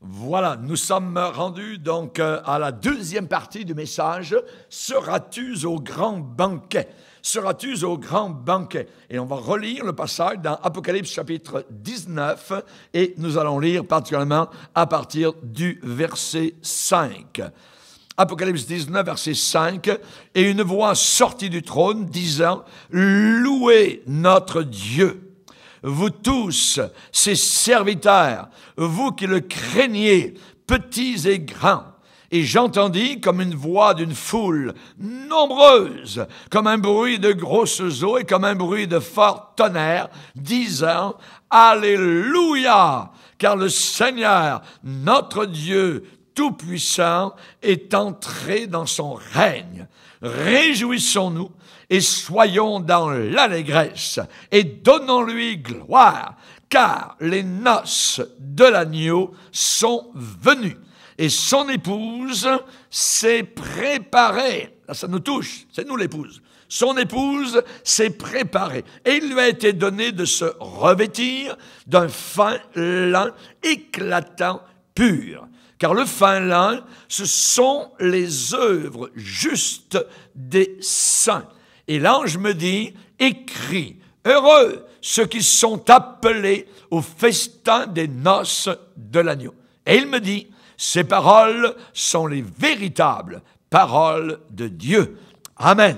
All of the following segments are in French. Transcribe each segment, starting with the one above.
Voilà, nous sommes rendus donc euh, à la deuxième partie du message. Seras-tu au grand banquet Seras-tu au grand banquet Et on va relire le passage dans Apocalypse chapitre 19 et nous allons lire particulièrement à partir du verset 5. Apocalypse 19, verset 5, et une voix sortit du trône disant, Louez notre Dieu vous tous, ses serviteurs, vous qui le craignez, petits et grands. Et j'entendis comme une voix d'une foule nombreuse, comme un bruit de grosses eaux et comme un bruit de fort tonnerre, disant Alléluia, car le Seigneur, notre Dieu, Tout-Puissant, est entré dans son règne. Réjouissons-nous et soyons dans l'allégresse et donnons-lui gloire, car les noces de l'agneau sont venues et son épouse s'est préparée. Là, ça nous touche, c'est nous l'épouse. Son épouse s'est préparée et il lui a été donné de se revêtir d'un fin lin éclatant pur. Car le fin lin, ce sont les œuvres justes des saints. Et l'ange me dit, écris, heureux ceux qui sont appelés au festin des noces de l'agneau. Et il me dit, ces paroles sont les véritables paroles de Dieu. Amen.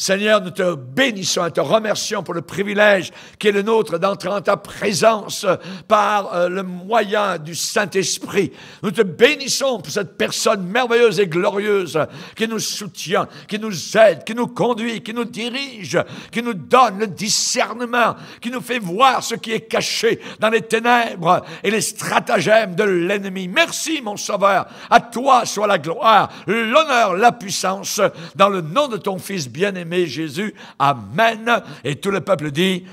Seigneur, nous te bénissons et te remercions pour le privilège qui est le nôtre d'entrer en ta présence par euh, le moyen du Saint-Esprit. Nous te bénissons pour cette personne merveilleuse et glorieuse qui nous soutient, qui nous aide, qui nous conduit, qui nous dirige, qui nous donne le discernement, qui nous fait voir ce qui est caché dans les ténèbres et les stratagèmes de l'ennemi. Merci, mon Sauveur. À toi soit la gloire, l'honneur, la puissance dans le nom de ton Fils bien-aimé. Mais Jésus. Amen. Et tout le peuple dit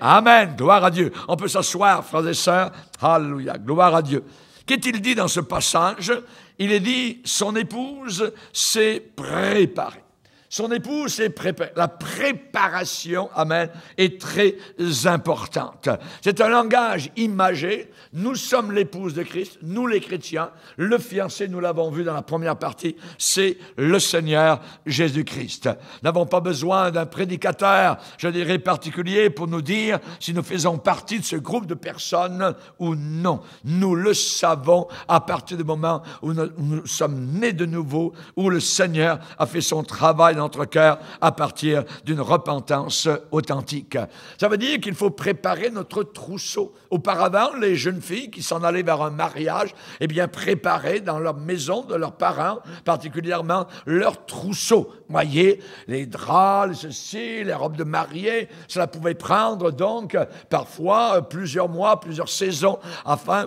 Amen. Amen. Gloire à Dieu. On peut s'asseoir, frères et sœurs. Alléluia. Gloire à Dieu. Qu'est-il dit dans ce passage Il est dit, son épouse s'est préparée. Son épouse, est préparée. la préparation, amen, est très importante. C'est un langage imagé. Nous sommes l'épouse de Christ, nous les chrétiens. Le fiancé, nous l'avons vu dans la première partie, c'est le Seigneur Jésus-Christ. Nous N'avons pas besoin d'un prédicateur, je dirais, particulier pour nous dire si nous faisons partie de ce groupe de personnes ou non. Nous le savons à partir du moment où nous, sommes nés de nouveau, où le Seigneur a fait son travail dans notre cœur à partir d'une repentance authentique. Ça veut dire qu'il faut préparer notre trousseau. Auparavant, les jeunes filles qui s'en allaient vers un mariage, eh bien, préparaient dans leur maison de leurs parents, particulièrement leur trousseau. Voyez, les draps, les ceci, les robes de mariée, cela pouvait prendre donc parfois euh, plusieurs mois, plusieurs saisons afin,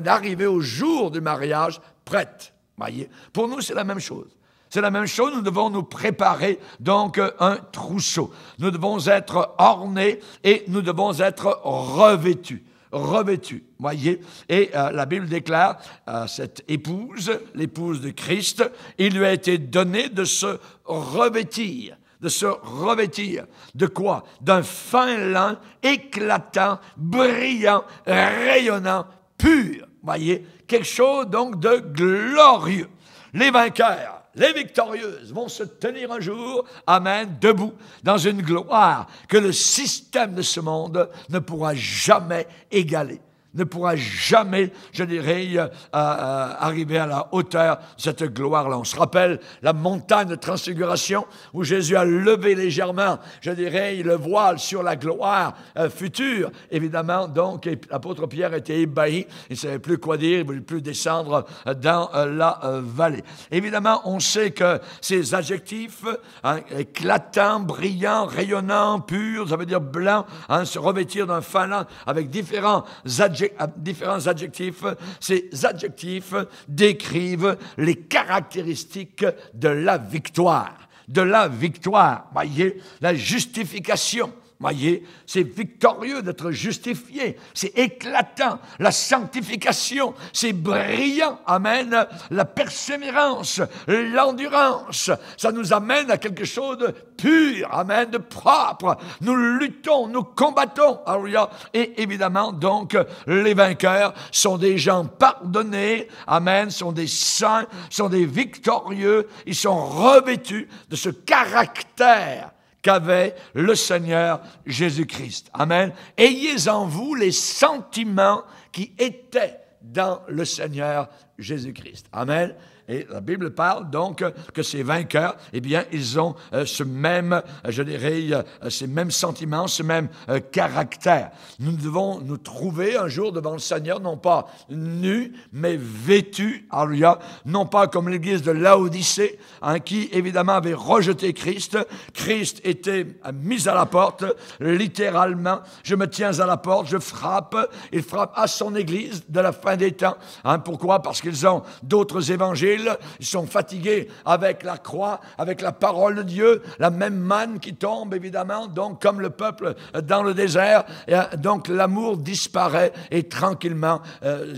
d'arriver au jour du mariage prête. Voyez, pour nous, c'est la même chose. C'est la même chose, nous devons nous préparer donc euh, un trousseau. Nous devons être ornés et nous devons être revêtus Revêtus, Voyez Et euh, la Bible déclare euh, cette épouse, l'épouse de Christ, il lui a été donné de se revêtir. De se revêtir. De quoi D'un fin lin éclatant, brillant, rayonnant, pur. Voyez Quelque chose donc de glorieux. Les vainqueurs les victorieuses vont se tenir un jour, Amen, debout, dans une gloire que le système de ce monde ne pourra jamais égaler ne pourra jamais, je dirais, euh, euh, arriver à la hauteur de cette gloire-là. On se rappelle la montagne de transfiguration où Jésus a levé légèrement, je dirais, le voile sur la gloire euh, future. Évidemment, donc, l'apôtre Pierre était ébahi, il ne savait plus quoi dire, il ne voulait plus descendre dans la vallée. Évidemment, on sait que ces adjectifs, hein, éclatants, brillants, rayonnants, purs, ça veut dire blanc, hein, se revêtir d'un finland avec différents adjectifs différents adjectifs. Ces adjectifs décrivent les caractéristiques de la victoire. De la victoire, voyez, la justification, Voyez, c'est victorieux d'être justifié, c'est éclatant, la sanctification, c'est brillant, amen, la persévérance, l'endurance, ça nous amène à quelque chose de pur, amen, de propre. Nous luttons, nous combattons, alléluia, et évidemment, donc, les vainqueurs sont des gens pardonnés, amen, sont des saints, sont des victorieux, ils sont revêtus de ce caractère qu'avait le Seigneur Jésus-Christ. Amen. Ayez en vous les sentiments qui étaient dans le Seigneur Jésus-Christ. Amen. Et la Bible parle donc que ces vainqueurs, eh bien, ils ont euh, ce même, euh, je dirais, euh, ces mêmes sentiments, ce même caractère. Nous devons nous trouver un jour devant le Seigneur, non pas nus, mais vêtus, alléluia, hein. non pas comme l'église de Laodicée, hein, qui évidemment avait rejeté Christ. Christ était mis à la porte, littéralement. Je me tiens à la porte, je frappe. Il frappe à son église de la fin des temps. Hein, pourquoi Parce qu'ils ont d'autres évangiles ils sont fatigués avec la croix, avec la parole de Dieu, la même manne qui tombe évidemment, donc comme le peuple dans le désert, euh, donc l'amour disparaît et tranquillement euh,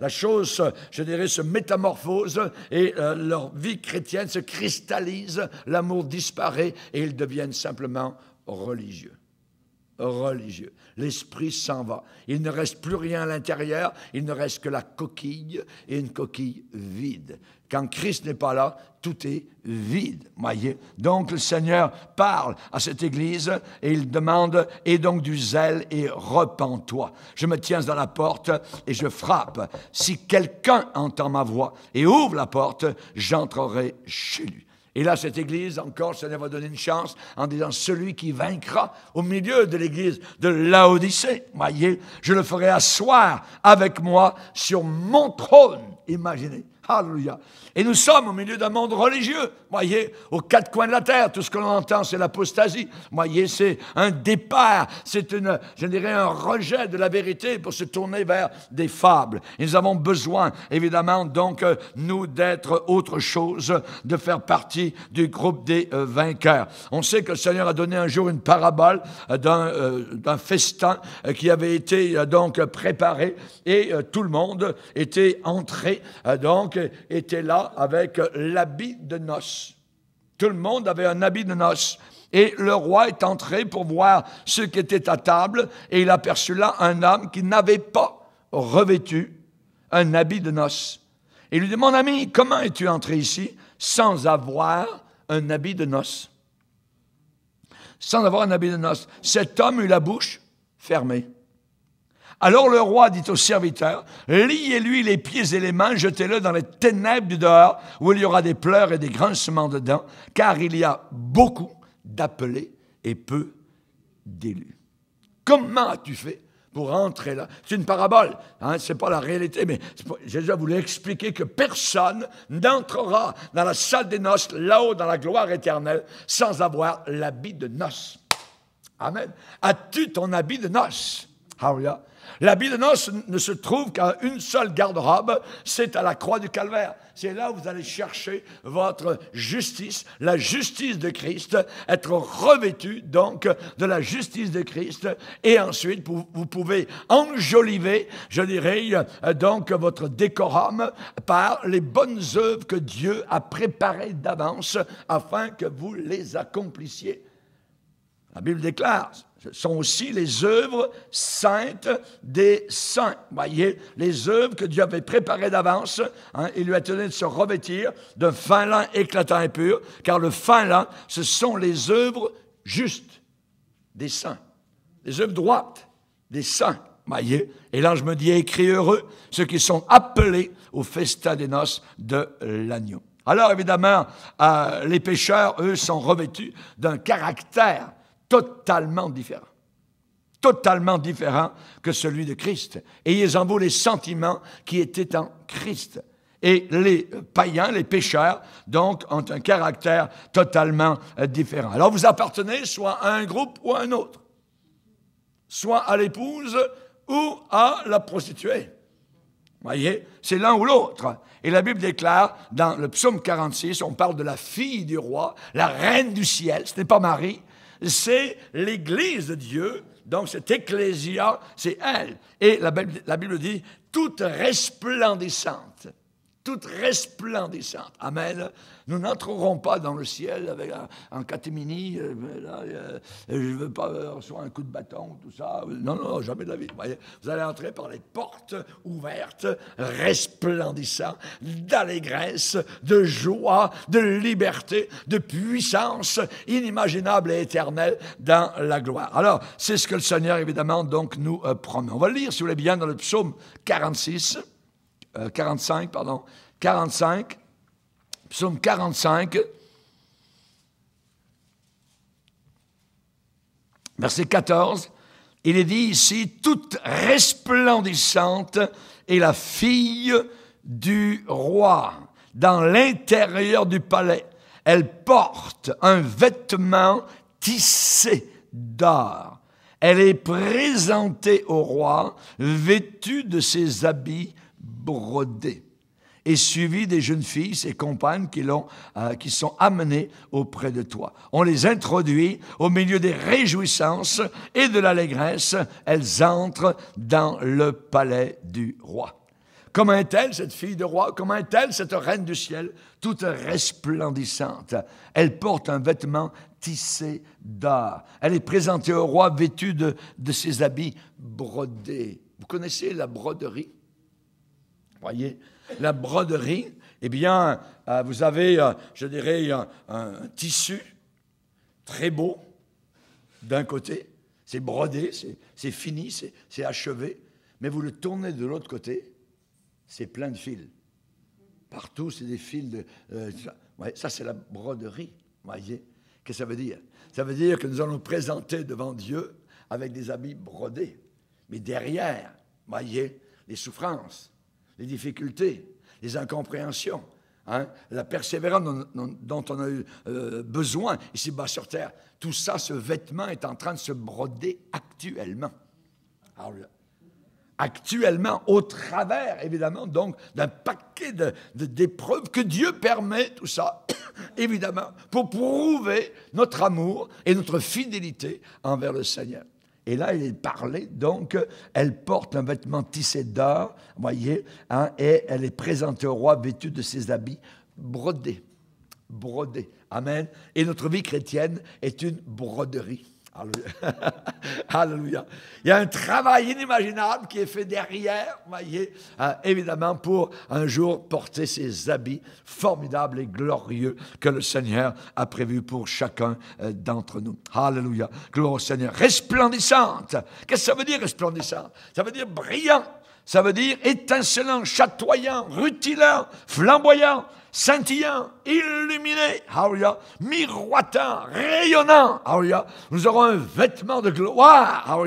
la chose, je dirais, se métamorphose et euh, leur vie chrétienne se cristallise, l'amour disparaît et ils deviennent simplement religieux religieux. L'esprit s'en va. Il ne reste plus rien à l'intérieur, il ne reste que la coquille et une coquille vide. Quand Christ n'est pas là, tout est vide. Donc le Seigneur parle à cette Église et il demande et donc du zèle et repens-toi. Je me tiens dans la porte et je frappe. Si quelqu'un entend ma voix et ouvre la porte, j'entrerai chez lui. Et là, cette Église, encore, ne va donner une chance en disant, celui qui vaincra au milieu de l'Église de Laodicée, voyez, je le ferai asseoir avec moi sur mon trône. Imaginez. Alléluia. Et nous sommes au milieu d'un monde religieux. Voyez, aux quatre coins de la terre, tout ce que l'on entend, c'est l'apostasie. Voyez, c'est un départ, c'est une, je dirais, un rejet de la vérité pour se tourner vers des fables. Et nous avons besoin, évidemment, donc, euh, nous, d'être autre chose, de faire partie du groupe des euh, vainqueurs. On sait que le Seigneur a donné un jour une parabole euh, d'un, festin qui avait été donc préparé et tout le monde était entré donc était là avec l'habit de noces. Tout le monde avait un habit de noces. Et le roi est entré pour voir ce qui était à table, et il aperçut là un homme qui n'avait pas revêtu un habit de noces. Il lui dit, mon ami, comment es-tu entré ici sans avoir un habit de noces Sans avoir un habit de noces. Cet homme eut la bouche fermée. Alors le roi dit au serviteur, liez-lui les pieds et les mains, jetez-le dans les ténèbres du dehors, où il y aura des pleurs et des grincements dedans, car il y a beaucoup d'appelés et peu d'élus. Comment as-tu fait pour entrer là C'est une parabole, hein, ce n'est pas la réalité, mais Jésus voulu expliquer que personne n'entrera dans la salle des noces, là-haut, dans la gloire éternelle, sans avoir l'habit de noces. Amen. As-tu ton habit de noces? Hallelujah. La de noces ne se trouve qu'à une seule garde-robe, c'est à la croix du calvaire. C'est là où vous allez chercher votre justice, la justice de Christ, être revêtu donc de la justice de Christ. Et ensuite, vous pouvez enjoliver, je dirais, euh, donc votre décorum par les bonnes œuvres que Dieu a préparées d'avance afin que vous les accomplissiez. La Bible déclare, ce sont aussi les œuvres saintes des saints. Voyez, les œuvres que Dieu avait préparées d'avance, hein, il lui a tenu de se revêtir d'un fin lin éclatant et pur, car le fin lin, ce sont les œuvres justes des saints, les œuvres droites des saints. Voyez, et l'ange me dit, écrit heureux ceux qui sont appelés au festin des noces de l'agneau. Alors évidemment, euh, les pécheurs, eux, sont revêtus d'un caractère totalement différent. Totalement différent que celui de Christ. Ayez en vous les sentiments qui étaient en Christ. Et les païens, les pécheurs, donc, ont un caractère totalement euh, différent. Alors vous appartenez soit à un groupe ou à un autre, soit à l'épouse ou à la prostituée. Voyez, c'est l'un ou l'autre. Et la Bible déclare dans le psaume 46, on parle de la fille du roi, la reine du ciel, ce n'est pas Marie, c'est l'Église de Dieu. Donc, cette ecclésia, c'est elle. Et la Bible dit toute resplendissante toute resplendissante. Amen. Nous n'entrerons pas dans le ciel avec un, catémini, euh, euh, je ne veux pas euh, recevoir un coup de bâton, tout ça. Non, non, jamais de la vie. Vous, allez entrer par les portes ouvertes, resplendissantes, d'allégresse, de joie, de liberté, de puissance inimaginable et éternelle dans la gloire. Alors, c'est ce que le Seigneur, évidemment, donc nous promet. On va le lire, si vous voulez bien, dans le psaume 46. 45, euh, pardon, 45, psaume 45, verset 14, il est dit ici, toute resplendissante est la fille du roi dans l'intérieur du palais. Elle porte un vêtement tissé d'or. Elle est présentée au roi, vêtue de ses habits brodé et suivie des jeunes filles, ses compagnes qui, l'ont, euh, qui sont amenées auprès de toi. On les introduit au milieu des réjouissances et de l'allégresse. Elles entrent dans le palais du roi. Comment est-elle, cette fille de roi Comment est-elle, cette reine du ciel Toute resplendissante. Elle porte un vêtement tissé d'art. Elle est présentée au roi vêtue de, de ses habits brodés. Vous connaissez la broderie voyez, la broderie, eh bien, euh, vous avez, euh, je dirais, un, tissu très beau d'un côté, c'est brodé, c'est fini, c'est achevé, mais vous le tournez de l'autre côté, c'est plein de fils. Partout, c'est des fils de... Euh, ça, c'est la broderie, voyez. Qu'est-ce que ça veut dire Ça veut dire que nous allons présenter devant Dieu avec des habits brodés, mais derrière, voyez, les souffrances, les difficultés, les incompréhensions, hein, la persévérance dont, on a eu euh, besoin ici-bas sur Terre. Tout ça, ce vêtement est en train de se broder actuellement. actuellement, au travers, évidemment, donc, d'un paquet d'épreuves de, que Dieu permet, tout ça, évidemment, pour prouver notre amour et notre fidélité envers le Seigneur. Et là, il parlait, donc, elle porte un vêtement tissé d'or, voyez, hein, et elle est présentée au roi vêtue de ses habits brodés. Brodés. Amen. Et notre vie chrétienne est une broderie. Alléluia. Il y a un travail inimaginable qui est fait derrière, voyez, euh, évidemment, pour un jour porter ces habits formidables et glorieux que le Seigneur a prévus pour chacun euh, d'entre nous. Alléluia. Gloire au Seigneur. Resplendissante. Qu'est-ce que ça veut dire, resplendissante? Ça veut dire brillant. Ça veut dire étincelant, chatoyant, rutilant, flamboyant, scintillant illuminé, Alléluia, miroitant, rayonnant, Nous aurons un vêtement de gloire,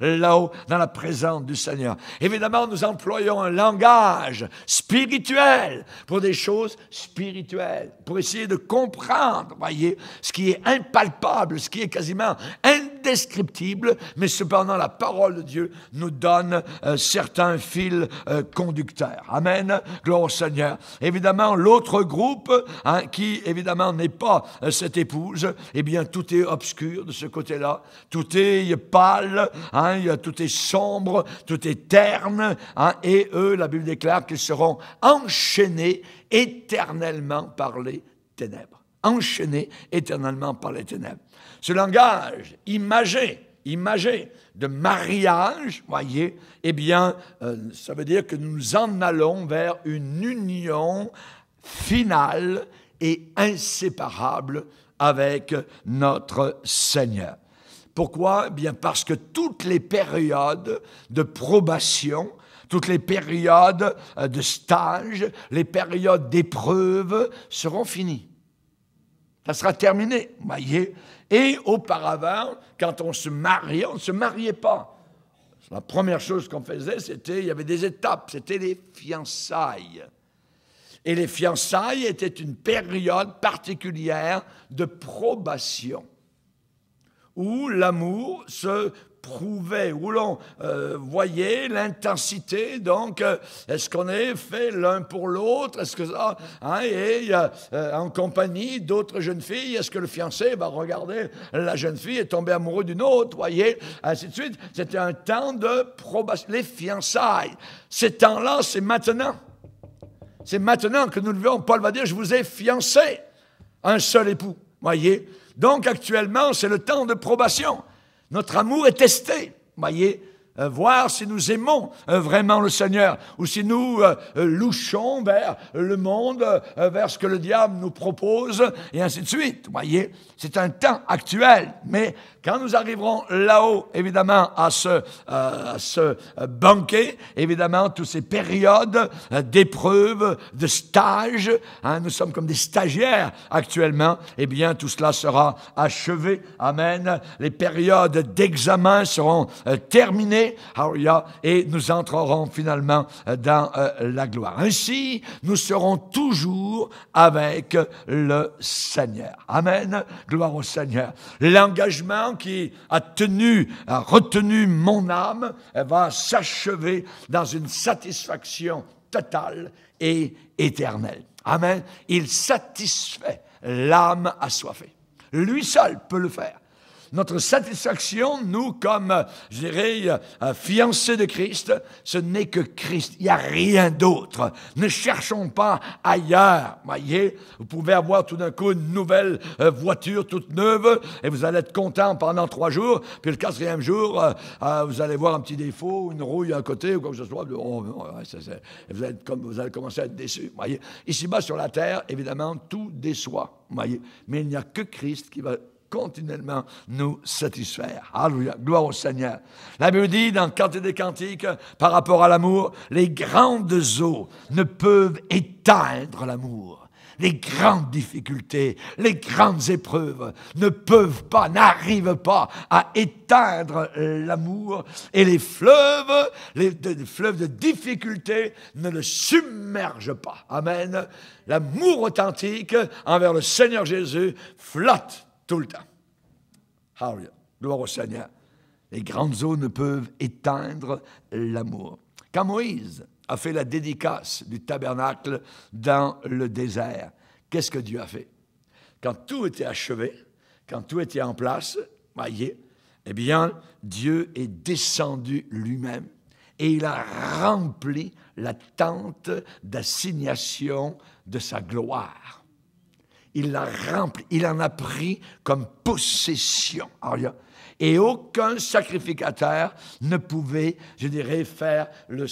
là-haut, dans la présence du Seigneur. Évidemment, nous employons un langage spirituel pour des choses spirituelles, pour essayer de comprendre, voyez, ce qui est impalpable, ce qui est quasiment indescriptible, mais cependant, la parole de Dieu nous donne euh, certains fils euh, conducteurs. Amen. Gloire au Seigneur. Évidemment, l'autre groupe, Hein, qui évidemment n'est pas euh, cette épouse, eh bien tout est obscur de ce côté-là, tout est pâle, hein, tout est sombre, tout est terne, hein, et eux, la Bible déclare qu'ils seront enchaînés éternellement par les ténèbres, enchaînés éternellement par les ténèbres. Ce langage imagé, imagé de mariage, voyez, eh bien, euh, ça veut dire que nous en allons vers une union finale et inséparable avec notre Seigneur. Pourquoi eh Bien parce que toutes les périodes de probation, toutes les périodes euh, de stage, les périodes d'épreuve seront finies. Ça sera terminé, voyez. Et auparavant, quand on se mariait, on ne se mariait pas. La première chose qu'on faisait, c'était, il y avait des étapes, c'était les fiançailles. Et les fiançailles étaient une période particulière de probation, où l'amour se prouvait, où l'on euh, voyait l'intensité. Donc, euh, est-ce qu'on est fait l'un pour l'autre Est-ce que ça hein, Et euh, en compagnie d'autres jeunes filles, est-ce que le fiancé va regarder la jeune fille est tombée amoureux d'une autre Voyez, ainsi de suite. C'était un temps de probation. Les fiançailles. Ces temps-là, c'est maintenant. C'est maintenant que nous le verrons. Paul va dire, je vous ai fiancé un seul époux. Voyez Donc actuellement, c'est le temps de probation. Notre amour est testé. Voyez euh, voir si nous aimons euh, vraiment le Seigneur ou si nous euh, louchons vers le monde, vers ce que le diable nous propose et ainsi de suite. Vous voyez, c'est un temps actuel, mais quand nous arriverons là-haut, évidemment, à ce, à ce banquet, évidemment, toutes ces périodes d'épreuves, de stages, hein, nous sommes comme des stagiaires actuellement, eh bien, tout cela sera achevé. Amen. Les périodes d'examen seront terminées et nous entrerons finalement euh, dans euh, la gloire. Ainsi, nous serons toujours avec le Seigneur. Amen. Gloire au Seigneur. L'engagement qui a tenu, a retenu mon âme, va s'achever dans une satisfaction totale et éternelle. Amen. Il satisfait l'âme assoiffée. Lui seul peut le faire notre satisfaction, nous, comme, je dirais, euh, fiancés de Christ, ce n'est que Christ. Il n'y a rien d'autre. Ne cherchons pas ailleurs. Voyez, vous pouvez avoir tout d'un coup une nouvelle euh, voiture toute neuve et vous allez être content pendant trois jours. Puis le quatrième jour, euh, vous allez voir un petit défaut, une rouille à côté ou quoi que ce soit. Oh, vous, allez, vous allez commencer à être déçu. ici-bas sur la terre, évidemment, tout déçoit. mais il n'y a que Christ qui va continuellement nous satisfaire. Alléluia. Gloire au Seigneur. La Bible dit dans Cantique des Cantiques, par rapport à l'amour, les grandes eaux ne peuvent éteindre l'amour les grandes difficultés, les grandes épreuves ne peuvent pas, n'arrivent pas à éteindre l'amour et les fleuves, les, fleuves de difficultés ne le submergent pas. Amen. L'amour authentique envers le Seigneur Jésus flotte tout le temps. Hallelujah. Gloire au Seigneur. Les grandes eaux ne peuvent éteindre l'amour. Quand Moïse a fait la dédicace du tabernacle dans le désert, qu'est-ce que Dieu a fait? Quand tout était achevé, quand tout était en place, voyez, eh bien, Dieu est descendu lui-même et il a rempli la tente d'assignation de sa gloire. Il l'a rempli, il en a pris comme possession. et aucun sacrificateur ne pouvait, je dirais, faire euh,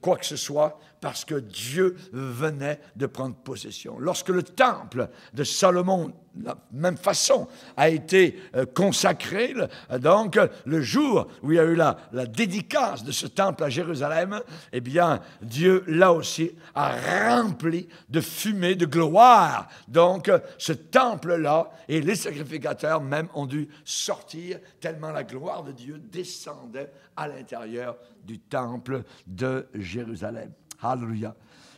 quoi que ce soit parce que Dieu venait de prendre possession. Lorsque le temple de Salomon, de la même façon, a été euh, consacré, euh, donc le jour où il y a eu la, dédicace de ce temple à Jérusalem, eh bien, Dieu, là aussi, a rempli de fumée, de gloire. Donc, ce temple-là, et les sacrificateurs même ont dû sortir, tellement la gloire de Dieu descendait à l'intérieur du temple de Jérusalem. Alléluia.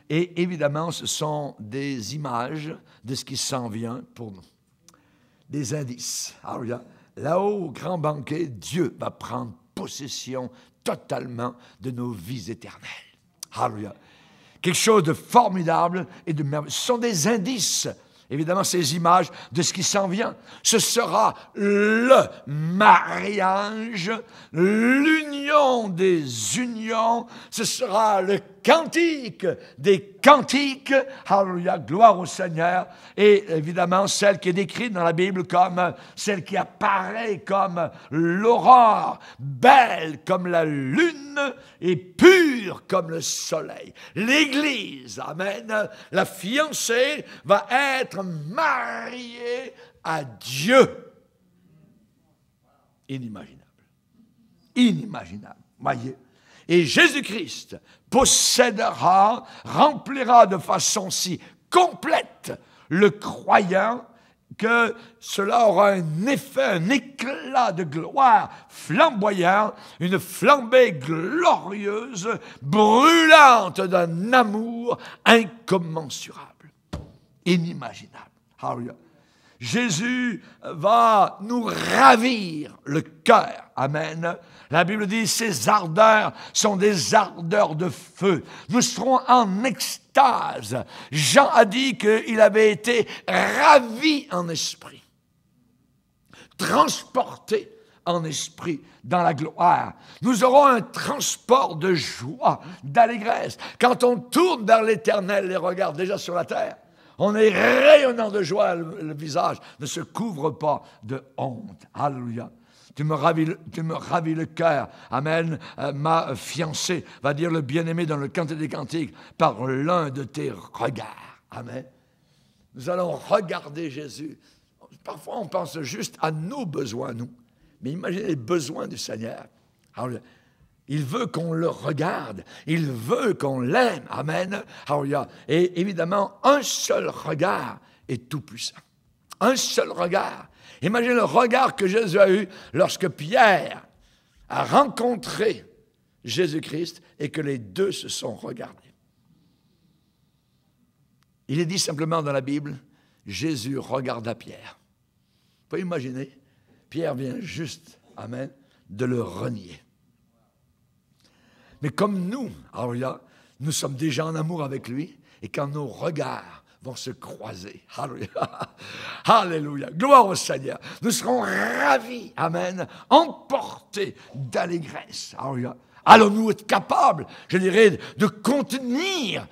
Et évidemment, ce sont des images de ce qui s'en vient pour nous. Des indices. Alléluia. Là-haut, au grand banquet, Dieu va prendre possession totalement de nos vies éternelles. Alléluia. Quelque chose de formidable et de merveilleux. Ce sont des indices évidemment ces images de ce qui s'en vient. Ce sera le mariage, l'union des unions, ce sera le cantiques des cantiques. hallelujah, gloire au Seigneur. Et évidemment, celle qui est décrite dans la Bible comme celle qui apparaît comme l'aurore, belle comme la lune et pure comme le soleil. L'Église, Amen, la fiancée va être mariée à Dieu. Inimaginable. Inimaginable. Voyez. Et Jésus-Christ, possédera, remplira de façon si complète le croyant que cela aura un effet, un éclat de gloire flamboyant, une flambée glorieuse, brûlante d'un amour incommensurable, inimaginable. Jésus va nous ravir le cœur, amen, la Bible dit, ces ardeurs sont des ardeurs de feu. Nous serons en extase. Jean a dit qu'il avait été ravi en esprit, transporté en esprit dans la gloire. Nous aurons un transport de joie, d'allégresse. Quand on tourne vers l'Éternel, les regarde déjà sur la terre, on est rayonnant de joie, le, visage ne se couvre pas de honte. Alléluia. Tu me ravis le, tu me ravis le cœur. Amen. Euh, ma fiancée va dire le bien-aimé dans le canté des cantiques par l'un de tes regards. Amen. Nous allons regarder Jésus. Parfois, on pense juste à nos besoins, nous. Mais imaginez les besoins du Seigneur. il veut qu'on le regarde. Il veut qu'on l'aime. Amen. Et évidemment, un seul regard est tout puissant. Un seul regard Imaginez le regard que Jésus a eu lorsque Pierre a rencontré Jésus-Christ et que les deux se sont regardés. Il est dit simplement dans la Bible, Jésus regarda Pierre. Vous pouvez imaginer, Pierre vient juste, Amen, de le renier. Mais comme nous, alors là, nous sommes déjà en amour avec lui, et quand nos regards vont se croiser. Alléluia. Alléluia. Gloire au Seigneur. Nous serons ravis, Amen, emportés d'allégresse. Alléluia. Allons-nous être capables, je dirais, de contenir,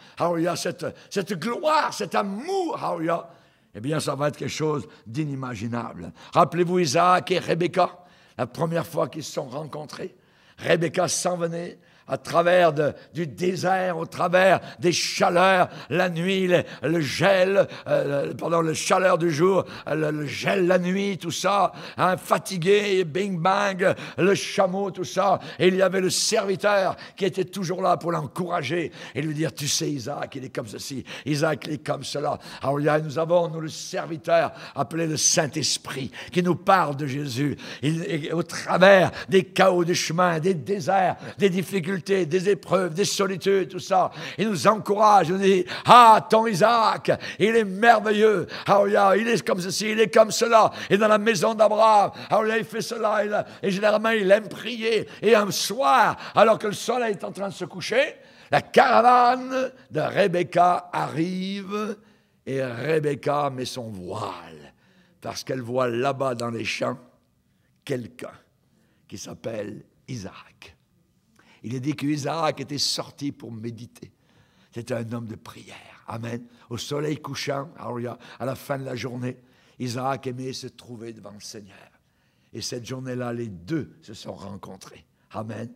cette, cette gloire, cet amour, alléluia. Eh bien, ça va être quelque chose d'inimaginable. Rappelez-vous Isaac et Rebecca, la première fois qu'ils se sont rencontrés. Rebecca s'en venait à travers du désert, au travers des chaleurs, la nuit, le, gel, pendant euh, la le chaleur du jour, le, gel la nuit, tout ça, hein, fatigué, bing bang, le chameau, tout ça. Et il y avait le serviteur qui était toujours là pour l'encourager et lui dire, tu sais, Isaac, il est comme ceci, Isaac, il est comme cela. Alors là, nous avons, nous, le serviteur appelé le Saint-Esprit qui nous parle de Jésus. Il, au travers des chaos des chemin, des déserts, des difficultés, des épreuves, des solitudes, tout ça. Il nous encourage, il nous dit, ah, ton Isaac, il est merveilleux. Ah, il est comme ceci, il est comme cela. Et dans la maison d'Abraham, il fait cela. et généralement, il aime prier. Et un soir, alors que le soleil est en train de se coucher, la caravane de Rebecca arrive et Rebecca met son voile parce qu'elle voit là-bas dans les champs quelqu'un qui s'appelle Isaac. Il est dit qu'Isaac était sorti pour méditer. C'était un homme de prière. Amen. Au soleil couchant, à la fin de la journée, Isaac aimait se trouver devant le Seigneur. Et cette journée-là, les deux se sont rencontrés. Amen.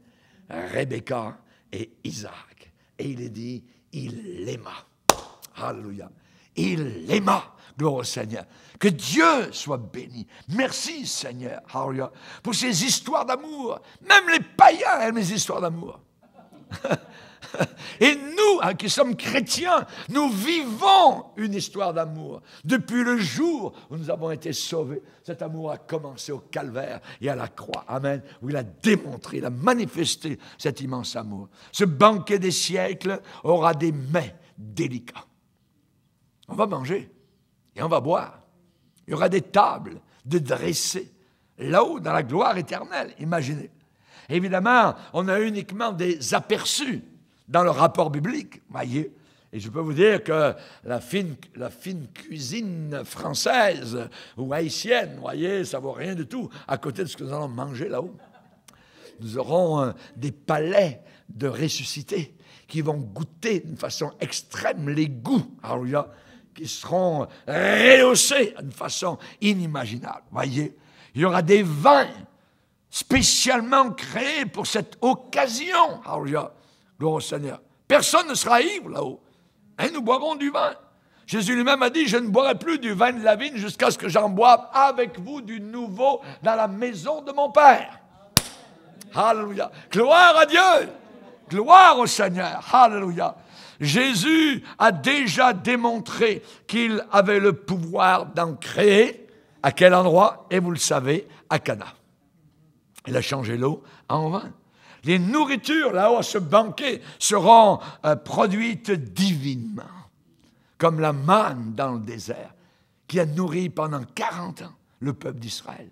Rebecca et Isaac. Et il est dit, il l'aima. Alléluia. Il l'aima. Gloire au Seigneur. Que Dieu soit béni. Merci Seigneur, pour ces histoires d'amour. Même les païens aiment les histoires d'amour. Et nous, hein, qui sommes chrétiens, nous vivons une histoire d'amour. Depuis le jour où nous avons été sauvés, cet amour a commencé au calvaire et à la croix. Amen. Où il a démontré, il a manifesté cet immense amour. Ce banquet des siècles aura des mets délicats. On va manger et on va boire. Il y aura des tables de dressés là-haut dans la gloire éternelle, imaginez. Évidemment, on a uniquement des aperçus dans le rapport biblique, voyez. Et je peux vous dire que la fine, cuisine française ou haïtienne, voyez, ça vaut rien du tout à côté de ce que nous allons manger là-haut. Nous aurons euh, des palais de ressuscités qui vont goûter d'une façon extrême les goûts, qui seront rehaussés d'une façon inimaginable. Voyez, il y aura des vins spécialement créés pour cette occasion. Alléluia, gloire au Seigneur. Personne ne sera ivre là-haut. Et hein, nous boirons du vin. Jésus lui-même a dit, je ne boirai plus du vin de la vigne jusqu'à ce que j'en boive avec vous du nouveau dans la maison de mon Père. Alléluia. Gloire à Dieu. Gloire au Seigneur. Alléluia. Jésus a déjà démontré qu'il avait le pouvoir d'en créer. À quel endroit Et vous le savez, à Cana. Il a changé l'eau en vin. Les nourritures là-haut ce banquet seront euh, produites divinement, comme la manne dans le désert, qui a nourri pendant 40 ans le peuple d'Israël.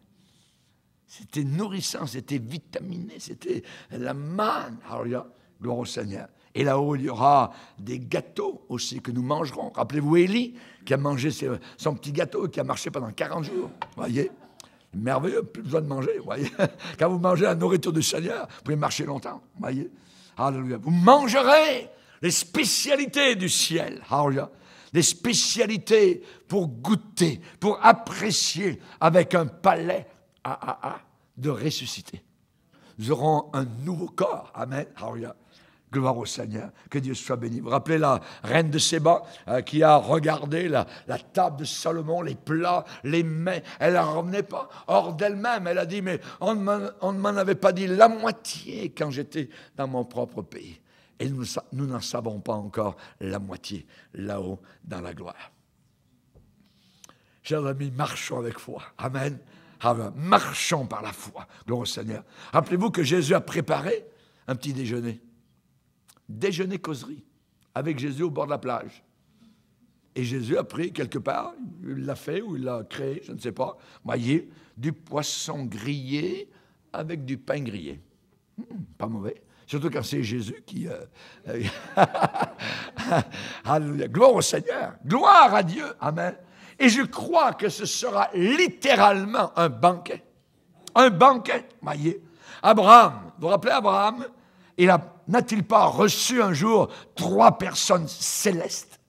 C'était nourrissant, c'était vitaminé, c'était la manne. Alors, gloire au Seigneur. Et là-haut, il y aura des gâteaux aussi que nous mangerons. Rappelez-vous Élie qui a mangé son petit gâteau et qui a marché pendant 40 jours. Voyez Merveilleux, plus besoin de manger. Voyez Quand vous mangez la nourriture du Seigneur, vous pouvez marcher longtemps. Voyez Vous mangerez les spécialités du ciel. les spécialités pour goûter, pour apprécier avec un palais de ressusciter Nous aurons un nouveau corps. Amen. Alléluia Gloire au Seigneur, que Dieu soit béni. Vous rappelez la reine de Séba euh, qui a regardé la, table de Salomon, les plats, les mains, Elle ne revenait pas hors d'elle-même. Elle a dit, mais on ne m'en avait pas dit la moitié quand j'étais dans mon propre pays. Et nous n'en savons pas encore la moitié là-haut dans la gloire. Chers amis, marchons avec foi. Amen. Amen. Marchons par la foi. Gloire au Seigneur. Rappelez-vous que Jésus a préparé un petit déjeuner déjeuner causerie avec Jésus au bord de la plage. Et Jésus a pris quelque part, il l'a fait ou il l'a créé, je ne sais pas, voyez, du poisson grillé avec du pain grillé. Hmm, pas mauvais. Surtout quand c'est Jésus qui... Euh, euh, gloire au Seigneur. Gloire à Dieu. Amen. Et je crois que ce sera littéralement un banquet. Un banquet. Voyez. Abraham, vous vous rappelez Abraham n'a-t-il pas reçu un jour trois personnes célestes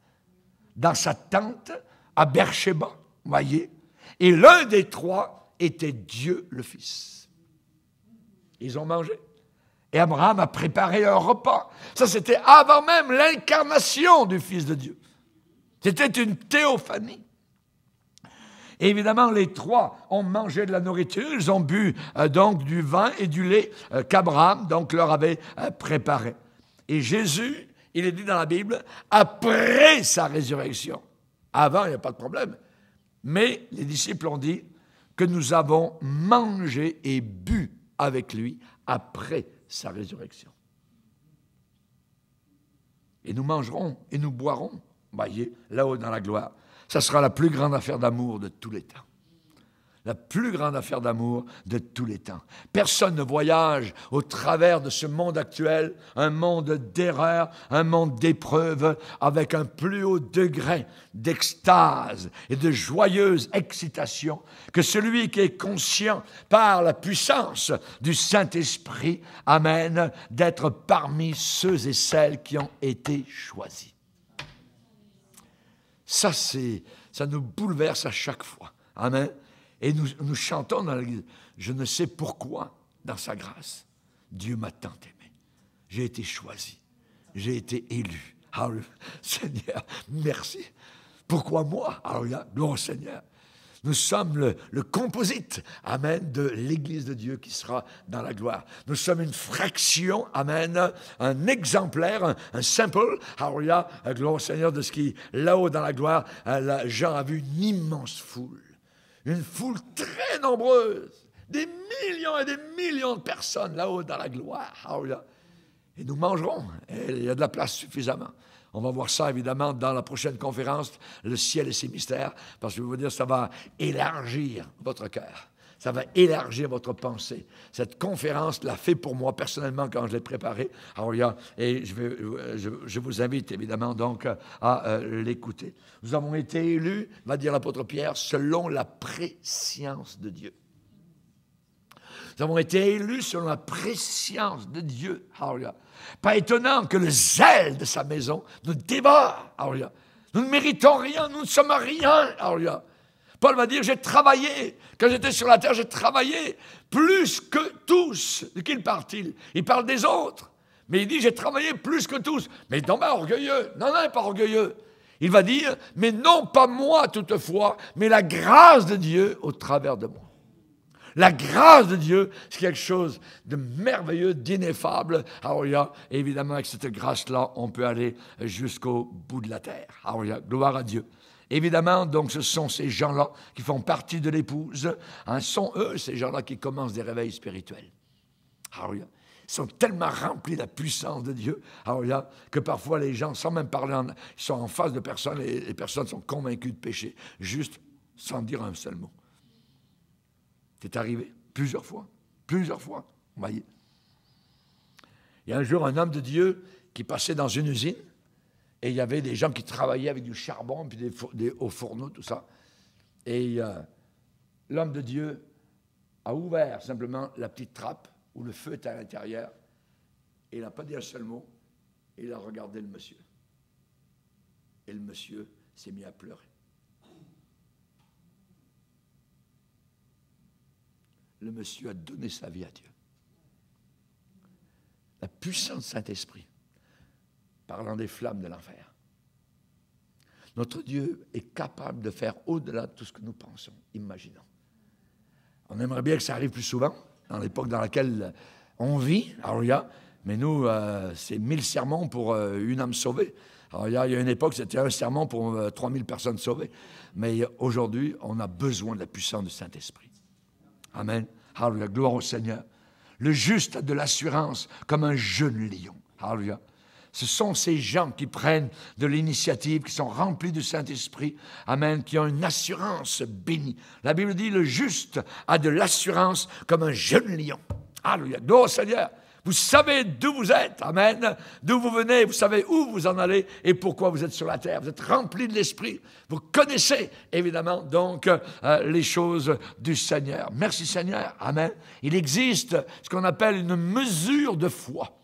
dans sa tente à Beersheba, voyez Et l'un des trois était Dieu le Fils. Ils ont mangé. Et Abraham a préparé un repas. Ça, c'était avant même l'incarnation du Fils de Dieu. C'était une théophanie évidemment, les trois ont mangé de la nourriture, ils ont bu euh, donc du vin et du lait qu'Abraham euh, donc leur avait euh, préparé. Et Jésus, il est dit dans la Bible, après sa résurrection, avant il n'y a pas de problème, mais les disciples ont dit que nous avons mangé et bu avec lui après sa résurrection. Et nous mangerons et nous boirons, voyez, là-haut dans la gloire ça sera la plus grande affaire d'amour de tous les temps. La plus grande affaire d'amour de tous les temps. Personne ne voyage au travers de ce monde actuel, un monde d'erreurs, un monde d'épreuves, avec un plus haut degré d'extase et de joyeuse excitation que celui qui est conscient par la puissance du Saint-Esprit, Amen, d'être parmi ceux et celles qui ont été choisis. Ça, c'est, ça nous bouleverse à chaque fois. Amen. Et nous, nous chantons dans l'église, je ne sais pourquoi, dans sa grâce, Dieu m'a tant aimé. J'ai été choisi. J'ai été élu. Seigneur, merci. Pourquoi moi Alors, Seigneur. Nous sommes le, composite, Amen, de l'Église de Dieu qui sera dans la gloire. Nous sommes une fraction, Amen, un exemplaire, un, sample. simple, Hallelujah, gloire au Seigneur de ce qui, là-haut dans la gloire, euh, Jean a vu une immense foule, une foule très nombreuse, des millions et des millions de personnes là-haut dans la gloire, Hallelujah. Et nous mangerons, et il y a de la place suffisamment. On va voir ça, évidemment, dans la prochaine conférence, le ciel et ses mystères, parce que je veux vous dire, ça va élargir votre cœur. Ça va élargir votre pensée. Cette conférence l'a fait pour moi personnellement quand je l'ai préparée. Alors, et je, vais, je, vous invite évidemment donc à euh, l'écouter. Nous avons été élus, va dire l'apôtre Pierre, selon la préscience de Dieu. Nous avons été élus selon la préscience de Dieu. Pas étonnant que le zèle de sa maison nous dévore. Nous ne méritons rien, nous ne sommes rien. Paul va dire, j'ai travaillé. Quand j'étais sur la terre, j'ai travaillé plus que tous. De qui il parle-t-il Il parle des autres. Mais il dit, j'ai travaillé plus que tous. Mais non, pas orgueilleux. Non, non, pas orgueilleux. Il va dire, mais non pas moi toutefois, mais la grâce de Dieu au travers de moi. La grâce de Dieu, c'est quelque chose de merveilleux, d'ineffable. Alléluia. évidemment, avec cette grâce-là, on peut aller jusqu'au bout de la terre. Alléluia. Gloire à Dieu. Évidemment, donc, ce sont ces gens-là qui font partie de l'épouse. Hein, sont eux, ces gens-là, qui commencent des réveils spirituels. ils sont tellement remplis de la puissance de Dieu, alléluia, que parfois les gens, sans même parler, ils sont en face de personnes et les personnes sont convaincues de péché, juste sans dire un seul mot. C'est arrivé plusieurs fois, plusieurs fois. Vous voyez. Il y a un jour un homme de Dieu qui passait dans une usine et il y avait des gens qui travaillaient avec du charbon, puis des, hauts fourneaux, tout ça. Et euh, l'homme de Dieu a ouvert simplement la petite trappe où le feu était à l'intérieur et il n'a pas dit un seul mot et il a regardé le monsieur. Et le monsieur s'est mis à pleurer. le monsieur a donné sa vie à Dieu. La puissance Saint-Esprit, parlant des flammes de l'enfer. Notre Dieu est capable de faire au-delà de tout ce que nous pensons, imaginons. On aimerait bien que ça arrive plus souvent, dans l'époque dans laquelle on vit, mais nous, euh, c'est mille serments pour euh, une âme sauvée. il y, a, une époque, c'était un serment pour 3000 euh, personnes sauvées. Mais aujourd'hui, on a besoin de la puissance du Saint-Esprit. Amen. Alléluia. Gloire au Seigneur. Le juste a de l'assurance comme un jeune lion. Alléluia. Ce sont ces gens qui prennent de l'initiative, qui sont remplis du Saint-Esprit, Amen, qui ont une assurance bénie. La Bible dit, le juste a de l'assurance comme un jeune lion. Alléluia. Gloire au Seigneur. Vous savez d'où vous êtes, Amen, d'où vous venez, vous savez où vous en allez et pourquoi vous êtes sur la terre. Vous êtes rempli de l'Esprit, vous connaissez évidemment donc euh, les choses du Seigneur. Merci Seigneur, Amen. Il existe ce qu'on appelle une mesure de foi.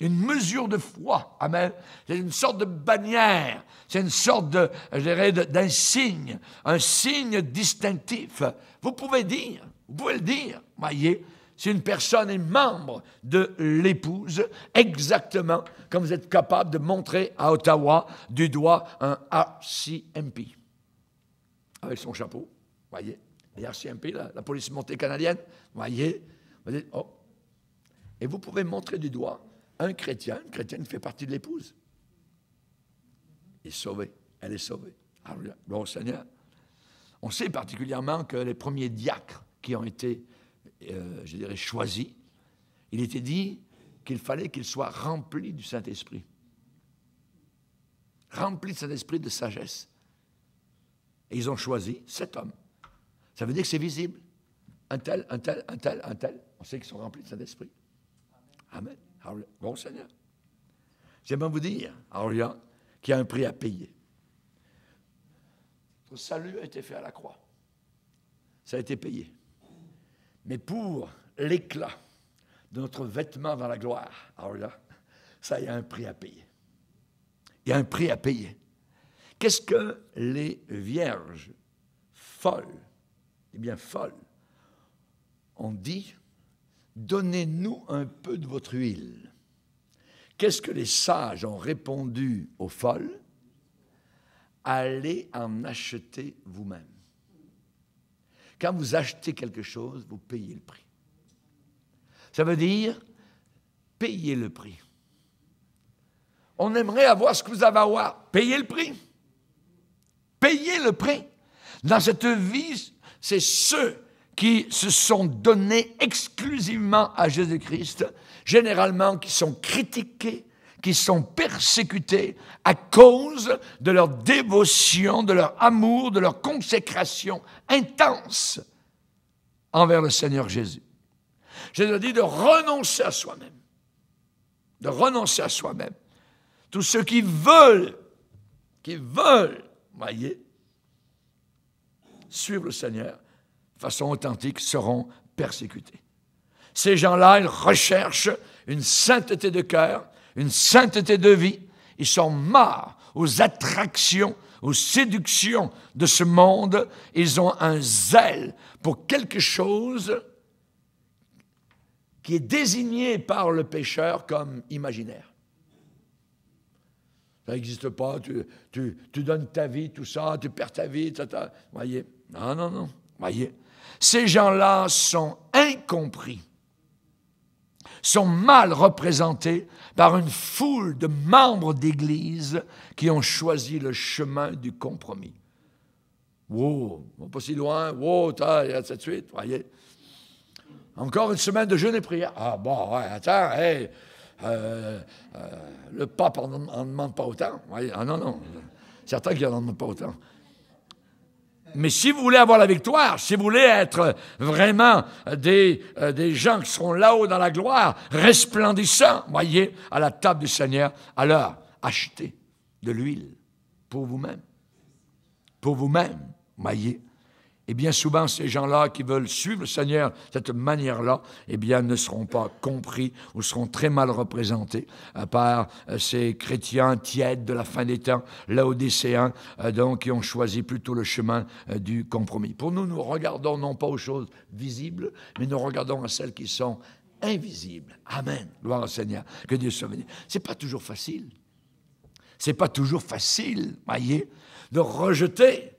Une mesure de foi, Amen. C'est une sorte de bannière, c'est une sorte de, je dirais, d'un signe, un signe distinctif. Vous pouvez dire, vous pouvez le dire, voyez, si une personne est membre de l'épouse, exactement comme vous êtes capable de montrer à Ottawa du doigt un RCMP avec son chapeau, voyez, les RCMP, la, police montée canadienne, voyez, vous dites, oh. Et vous pouvez montrer du doigt un chrétien, une chrétienne fait partie de l'épouse. Il est sauvé, elle est sauvée. bon Seigneur. On sait particulièrement que les premiers diacres qui ont été euh, je dirais, choisi, il était dit qu'il fallait qu'il soit rempli du Saint-Esprit. Rempli de Saint-Esprit de sagesse. Et ils ont choisi cet homme. Ça veut dire que c'est visible. Un tel, un tel, un tel, un tel. On sait qu'ils sont remplis de Saint-Esprit. Amen. Bon Seigneur. J'aimerais vous dire, Aurélien, qu'il y a un prix à payer. Notre salut a été fait à la croix. Ça a été payé. Mais pour l'éclat de notre vêtement dans la gloire, alors là, ça y a un prix à payer. Il y a un prix à payer. Qu'est-ce que les vierges folles, eh bien folles, ont dit Donnez-nous un peu de votre huile. Qu'est-ce que les sages ont répondu aux folles Allez en acheter vous-même. Quand vous achetez quelque chose, vous payez le prix. Ça veut dire payer le prix. On aimerait avoir ce que vous avez à avoir. Payez le prix. Payez le prix. Dans cette vie, c'est ceux qui se sont donnés exclusivement à Jésus-Christ, généralement qui sont critiqués, qui sont persécutés à cause de leur dévotion, de leur amour, de leur consécration intense envers le Seigneur Jésus. Je Jésus dit de renoncer à soi-même, de renoncer à soi-même. Tous ceux qui veulent, qui veulent, voyez, suivre le Seigneur de façon authentique seront persécutés. Ces gens-là, ils recherchent une sainteté de cœur, une sainteté de vie. Ils sont morts aux attractions, aux séductions de ce monde. Ils ont un zèle pour quelque chose qui est désigné par le pécheur comme imaginaire. Ça n'existe pas, tu, donnes ta vie, tout ça, tu perds ta vie, vous Voyez, non, non, non, voyez. Ces gens-là sont incompris sont mal représentés par une foule de membres d'Église qui ont choisi le chemin du compromis. Wow, on pas si loin, wow, et ainsi de suite, voyez. Encore une semaine de jeûne et prière. Ah bon, ouais, attends, hey, euh, euh, le pape n'en demande pas autant. Voyez. Ah non, non, certains qui n'en demandent pas autant mais si vous voulez avoir la victoire, si vous voulez être vraiment des, euh, des gens qui seront là-haut dans la gloire, resplendissants, voyez, à la table du Seigneur, alors achetez de l'huile pour vous-même. Pour vous-même, voyez. Et bien souvent, ces gens-là qui veulent suivre le Seigneur de cette manière-là, eh bien, ne seront pas compris ou seront très mal représentés par euh, ces chrétiens tièdes de la fin des temps, laodicéens, euh, donc, qui ont choisi plutôt le chemin euh, du compromis. Pour nous, nous regardons non pas aux choses visibles, mais nous regardons à celles qui sont invisibles. Amen. Gloire au Seigneur. Que Dieu soit béni. C'est pas toujours facile. C'est pas toujours facile, voyez, de rejeter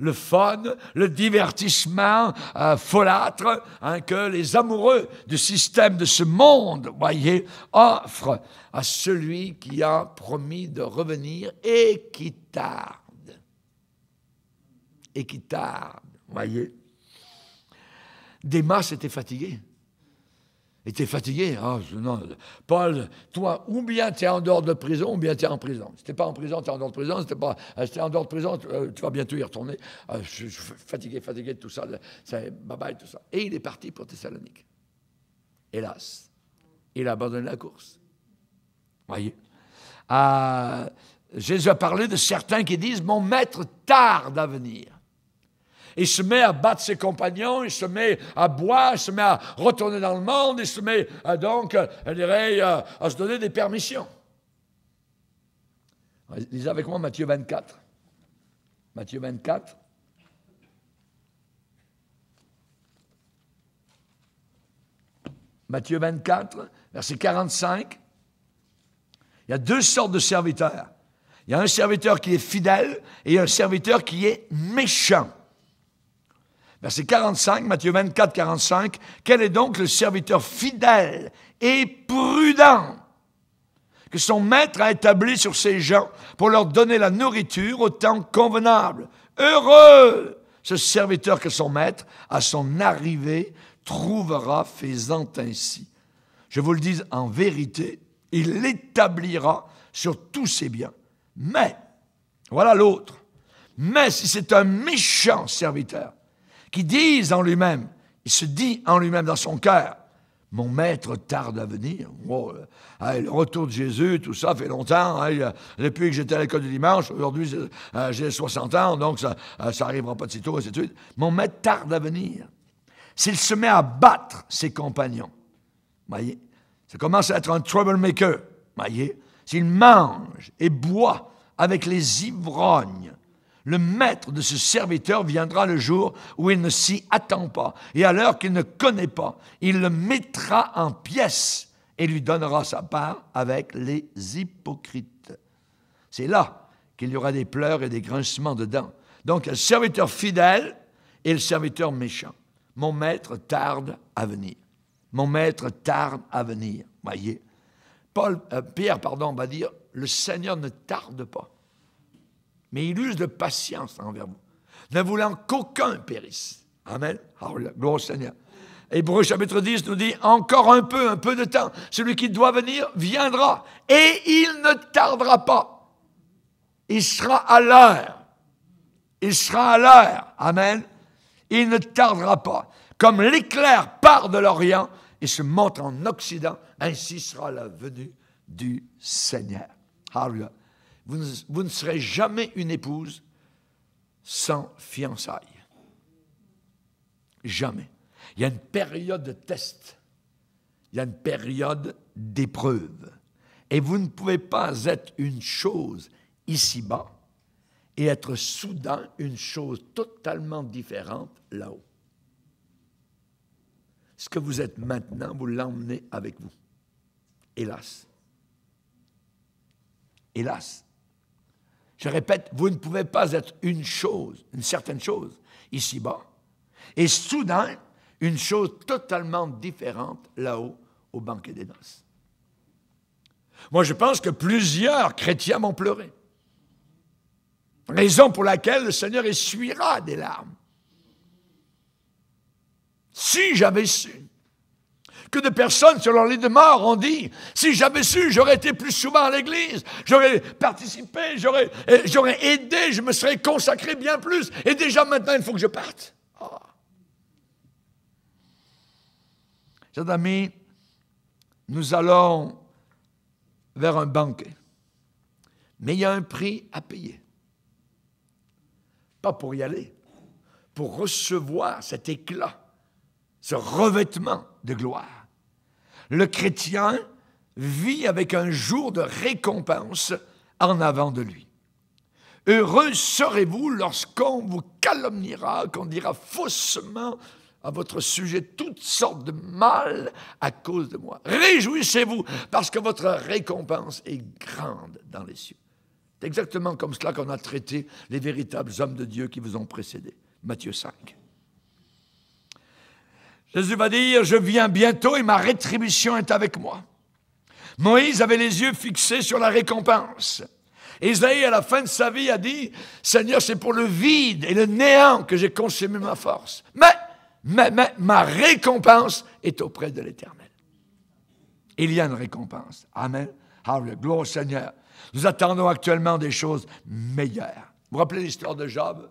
le fun, le divertissement euh, folâtre hein, que les amoureux du système de ce monde, voyez, offrent à celui qui a promis de revenir et qui tarde. Et qui tarde, voyez. des masses étaient fatiguées, et fatigué. Ah, Paul, toi, ou bien tu es en dehors de prison, ou bien tu es en prison. Si t'es pas en prison, es en dehors de prison. Si t'es pas, euh, en dehors de prison, tu, euh, vas bientôt y retourner. Ah, je, suis fatigué, fatigué de tout ça. ça bye tout ça. Et il est parti pour Thessalonique. Hélas, il a abandonné la course. Voyez. Ah, Jésus a parlé de certains qui disent Mon maître tarde à venir. Il se met à battre ses compagnons, il se met à boire, il se met à retourner dans le monde, il se met à, donc, je dirais, à se donner des permissions. Lisez avec moi Matthieu 24. Matthieu 24. Matthieu 24, verset 45. Il y a deux sortes de serviteurs. Il y a un serviteur qui est fidèle et un serviteur qui est méchant. Verset 45, Matthieu 24, 45. Quel est donc le serviteur fidèle et prudent que son maître a établi sur ses gens pour leur donner la nourriture au temps convenable. Heureux ce serviteur que son maître, à son arrivée, trouvera faisant ainsi. Je vous le dis en vérité, il l'établira sur tous ses biens. Mais, voilà l'autre, mais si c'est un méchant serviteur, qui disent en lui-même, il se dit en lui-même dans son cœur, mon maître tarde à venir. le retour de Jésus, tout ça fait longtemps. Euh, depuis que j'étais à l'école du dimanche, aujourd'hui euh, j'ai 60 ans, donc ça n'arrivera euh, pas de si tôt, ainsi suite. Mon maître tarde à venir. S'il se met à battre ses compagnons, voyez, ça commence à être un troublemaker. Voyez, s'il mange et boit avec les ivrognes, le maître de ce serviteur viendra le jour où il ne s'y attend pas, et à l'heure qu'il ne connaît pas, il le mettra en pièces et lui donnera sa part avec les hypocrites. C'est là qu'il y aura des pleurs et des grincements de dents. Donc le serviteur fidèle et le serviteur méchant. Mon maître tarde à venir. Mon maître tarde à venir. Voyez. Paul, euh, Pierre pardon, va dire, le Seigneur ne tarde pas mais il use de patience envers vous, ne voulant qu'aucun périsse. Amen. Gloire au Seigneur. Hébreu chapitre 10 nous dit encore un peu, un peu de temps. Celui qui doit venir viendra et il ne tardera pas. Il sera à l'heure. Il sera à l'heure. Amen. Il ne tardera pas. Comme l'éclair part de l'Orient et se montre en Occident, ainsi sera la venue du Seigneur. Hallelujah vous ne, serez jamais une épouse sans fiançailles. Jamais. Il y a une période de test. Il y a une période d'épreuve. Et vous ne pouvez pas être une chose ici-bas et être soudain une chose totalement différente là-haut. Ce que vous êtes maintenant, vous l'emmenez avec vous. Hélas. Hélas. Je répète, vous ne pouvez pas être une chose, une certaine chose, ici-bas, et soudain, une chose totalement différente là-haut, au banquet des noces. Moi, je pense que plusieurs chrétiens m'ont pleuré. Raison pour laquelle le Seigneur essuiera des larmes. Si j'avais su que de personnes sur leur lit de mort ont dit, si j'avais su, j'aurais été plus souvent à l'église, j'aurais participé, j'aurais, euh, aidé, je me serais consacré bien plus, et déjà maintenant, il faut que je parte. Ah. Chers amis, nous allons vers un banquet. Mais il y a un prix à payer. Pas pour y aller, pour recevoir cet éclat, ce revêtement de gloire. Le chrétien vit avec un jour de récompense en avant de lui. Heureux serez-vous lorsqu'on vous calomniera, qu'on dira faussement à votre sujet toutes sortes de mal à cause de moi. Réjouissez-vous parce que votre récompense est grande dans les cieux. C'est exactement comme cela qu'on a traité les véritables hommes de Dieu qui vous ont précédés. Matthieu 5. Jésus va dire, je viens bientôt et ma rétribution est avec moi. Moïse avait les yeux fixés sur la récompense. Isaïe, à la fin de sa vie, a dit, Seigneur, c'est pour le vide et le néant que j'ai consumé ma force. Mais, mais, mais, ma récompense est auprès de l'Éternel. Il y a une récompense. Amen. Hallelujah. Gloire au Seigneur. Nous attendons actuellement des choses meilleures. Vous vous rappelez l'histoire de Job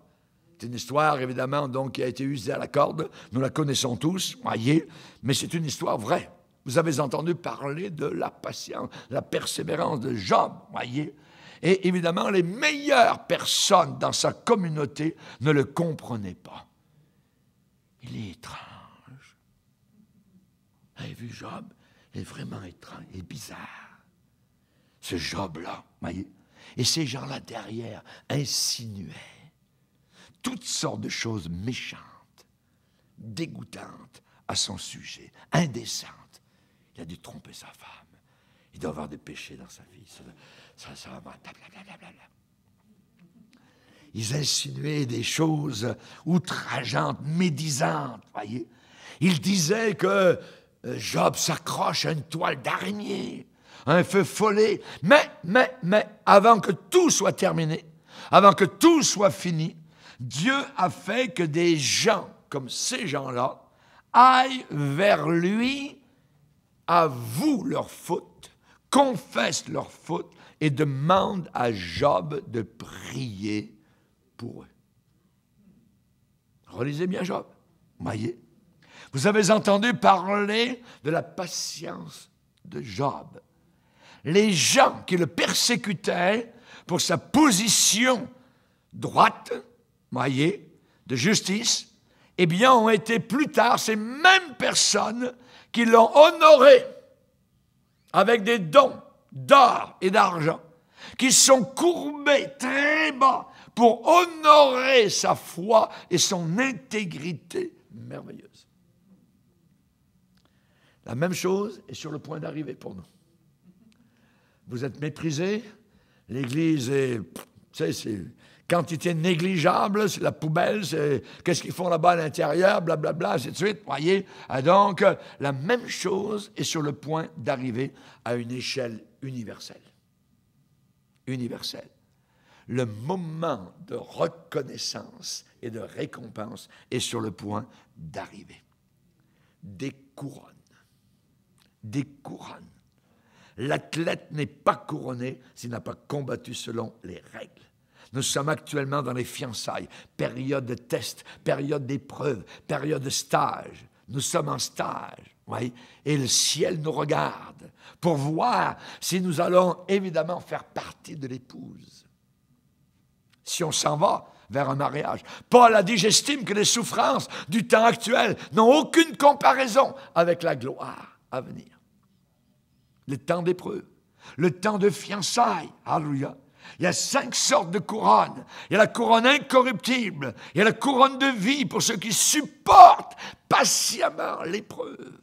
c'est une histoire, évidemment, donc, qui a été usée à la corde. Nous la connaissons tous, voyez, mais c'est une histoire vraie. Vous avez entendu parler de la patience, la persévérance de Job, voyez. Et évidemment, les meilleures personnes dans sa communauté ne le comprenaient pas. Il est étrange. Vous avez vu Job Il est vraiment étrange, il est bizarre. Ce Job-là, voyez. Et ces gens-là derrière insinuaient toutes sortes de choses méchantes, dégoûtantes à son sujet, indécentes. Il a dû tromper sa femme. Il doit avoir des péchés dans sa vie. Ça, ça, ça Ils insinuaient des choses outrageantes, médisantes, voyez. Ils disaient que euh, Job s'accroche à une toile d'araignée, à un feu follet. Mais, mais, mais, avant que tout soit terminé, avant que tout soit fini, Dieu a fait que des gens comme ces gens-là aillent vers lui, avouent leur faute, confessent leur faute et demandent à Job de prier pour eux. Relisez bien Job. Voyez. Vous avez entendu parler de la patience de Job. Les gens qui le persécutaient pour sa position droite, voyez, de justice, eh bien, ont été plus tard ces mêmes personnes qui l'ont honoré avec des dons d'or et d'argent, qui sont courbés très bas pour honorer sa foi et son intégrité merveilleuse. La même chose est sur le point d'arriver pour nous. Vous êtes méprisés, l'Église est c'est quantité négligeable, c'est la poubelle, c'est qu'est-ce qu'ils font là-bas à l'intérieur, blablabla, ainsi de suite, voyez. Ah, donc, la même chose est sur le point d'arriver à une échelle universelle. Universelle. Le moment de reconnaissance et de récompense est sur le point d'arriver. Des couronnes. Des couronnes. L'athlète n'est pas couronné s'il n'a pas combattu selon les règles. Nous sommes actuellement dans les fiançailles, période de test, période d'épreuve, période de stage. Nous sommes en stage, oui, et le ciel nous regarde pour voir si nous allons évidemment faire partie de l'épouse. Si on s'en va vers un mariage. Paul a dit, j'estime que les souffrances du temps actuel n'ont aucune comparaison avec la gloire à venir le temps d'épreuve, le temps de fiançailles. Alléluia. Il y a cinq sortes de couronnes. Il y a la couronne incorruptible. Il y a la couronne de vie pour ceux qui supportent patiemment l'épreuve.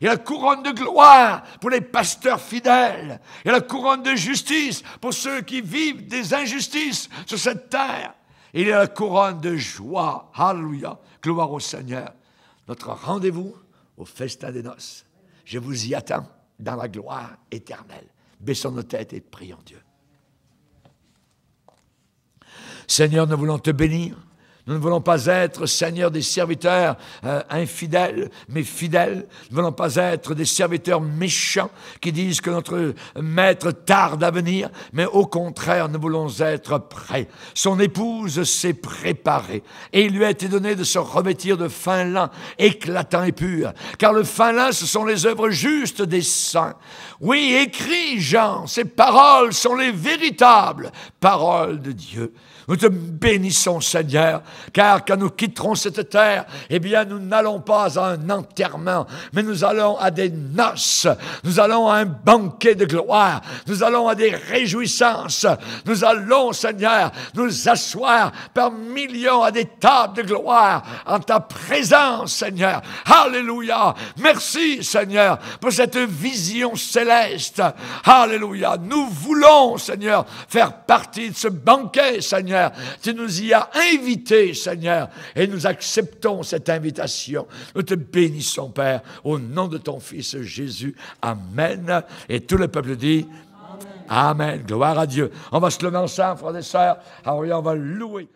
Il y a la couronne de gloire pour les pasteurs fidèles. Il y a la couronne de justice pour ceux qui vivent des injustices sur cette terre. il y a la couronne de joie. Alléluia. Gloire au Seigneur. Notre rendez-vous au festin des noces. Je vous y attends dans la gloire éternelle. Baissons nos têtes et prions Dieu. Seigneur, nous voulons te bénir nous ne voulons pas être, Seigneur, des serviteurs euh, infidèles, mais fidèles. Nous ne voulons pas être des serviteurs méchants qui disent que notre maître tarde à venir, mais au contraire, nous voulons être prêts. Son épouse s'est préparée et il lui a été donné de se revêtir de fin lin, éclatant et pur. Car le fin lin, ce sont les œuvres justes des saints. Oui, écrit Jean, ces paroles sont les véritables paroles de Dieu. Nous te bénissons, Seigneur, car quand nous quitterons cette terre, eh bien, nous n'allons pas à un enterrement, mais nous allons à des noces, nous allons à un banquet de gloire, nous allons à des réjouissances, nous allons, Seigneur, nous asseoir par millions à des tables de gloire en ta présence, Seigneur. Alléluia. Merci, Seigneur, pour cette vision céleste. Alléluia. Nous voulons, Seigneur, faire partie de ce banquet, Seigneur tu nous y as invités, Seigneur, et nous acceptons cette invitation. Nous te bénissons, Père, au nom de ton Fils Jésus. Amen. Et tout le peuple dit Amen. Gloire à Dieu. On va se lever ensemble, frères et sœurs. Alors, ah on va louer.